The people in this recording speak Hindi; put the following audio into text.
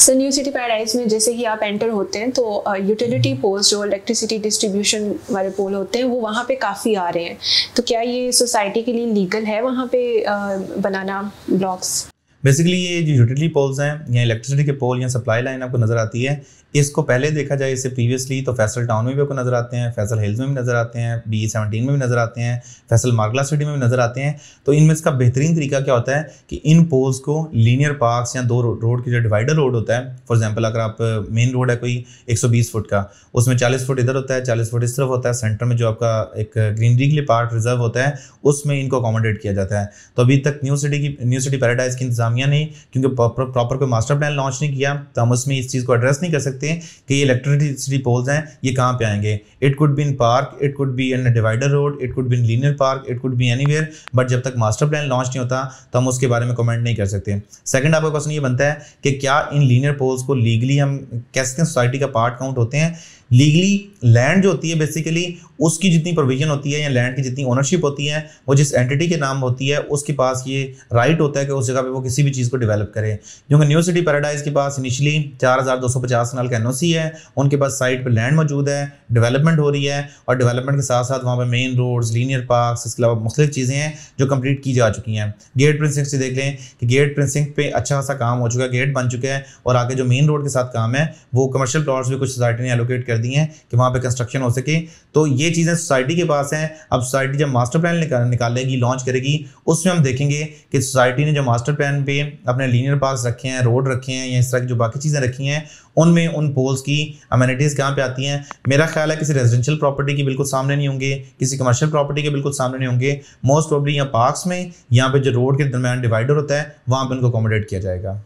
सर न्यू सिटी पैराडाइज में जैसे ही आप एंटर होते हैं तो यूटिलिटी uh, पोल्स जो इलेक्ट्रिसिटी डिस्ट्रीब्यूशन वाले पोल होते हैं वो वहाँ पे काफ़ी आ रहे हैं तो क्या ये सोसाइटी के लिए लीगल है वहाँ पे uh, बनाना ब्लॉक्स बेसिकली ये जो यूटिलिटी पोल्स हैं या इलेक्ट्रिसिटी के पोल या सप्लाई लाइन आपको नज़र आती है इसको पहले देखा जाए इससे प्रीवियसली तो फैसल टाउन में भी आपको नज़र आते हैं फैसल हिल्स में भी नज़र आते हैं बी सेवनटीन में भी नज़र आते हैं फैसल मार्गला सिटी में भी नज़र आते हैं तो इनमें इसका बेहतरीन तरीका क्या होता है कि इन पोल्स को लीनियर पार्क्स या दो रोड के जो डिवाइडर रोड होता है फॉर एग्जाम्पल अगर आप मेन रोड है कोई एक फुट का उसमें चालीस फुट इधर होता है चालीस फुट इस तरफ होता है सेंटर में जो आपका एक ग्रीनरी के लिए पार्ट रिजर्व होता है उसमें इनको अकोमोडेट किया जाता है तो अभी तक न्यू सिटी की न्यू सिटी पैराडाइज के इंतजाम इंतजामिया ने क्योंकि प्रॉपर कोई मास्टर प्लान लॉन्च नहीं किया तो हम उसमें इस चीज़ को एड्रेस नहीं कर सकते कि ये इलेक्ट्रिसिटी पोल्स हैं ये कहाँ पे आएंगे it could be in park it could be in divider road it could be in linear park it could be any but जब तक मास्टर प्लान लॉन्च नहीं होता तो हम उसके बारे में कमेंट नहीं कर सकते सेकेंड आपका क्वेश्चन ये बनता है कि क्या इन लीनियर पोल्स को लीगली हम कह सकते हैं सोसाइटी का पार्ट काउंट होते हैं लीगली लैंड जो होती है बेसिकली उसकी जितनी प्रोविजन होती है या लैंड की जितनी ओनरशिप होती है वो जिस एंटिटी के नाम होती है उसके पास ये राइट होता है कि उस जगह पे वो किस किसी भी चीज़ को डेवलप करें जो न्यू सिटी पैराडाइज के पास इनिशियली चार हज़ार दो सौ पचास नाल का एन है उनके पास साइट पर लैंड मौजूद है डेवलपमेंट हो रही है और डेवलपमेंट के साथ साथ वहाँ पर मेन रोड्स लीनियर पार्क इसके अलावा मुख्तलिफ चीज़ें हैं जो कंप्लीट की जा चुकी हैं गेट प्रिंसिंग से देख लें कि गेट प्रिंसिंग पे अच्छा खासा काम हो चुका है गेट बन चुका है और आगे जो मेन रोड के साथ काम है वो कमर्शियल प्लॉट्स भी कुछ सोसाइटी ने एलोकेट कर दी हैं कि वहाँ पर कंस्ट्रक्शन हो सके तो ये चीज़ें सोसाइटी के पास हैं अब सोसाइटी जब मास्टर प्लान निकालेगी लॉन्च करेगी उसमें हम देखेंगे कि सोसाइटी ने जो मास्टर प्लान पे अपने लीनियर पार्क रखे हैं रोड रखे हैं या इस तरह की जो बाकी चीज़ें रखी हैं उनमें उन पोल्स की अमेनिटीज़ कहाँ पे आती हैं मेरा ख्याल है किसी रेजिडेंशियल प्रॉपर्टी के बिल्कुल सामने नहीं होंगे किसी कमर्शियल प्रॉपर्टी के बिल्कुल सामने नहीं होंगे मोस्ट प्रॉब्ली यहाँ पार्क्स में यहाँ पे जो रोड के दरमियान डिवाइडर होता है वहाँ पर उनको अकोमोडेट किया जाएगा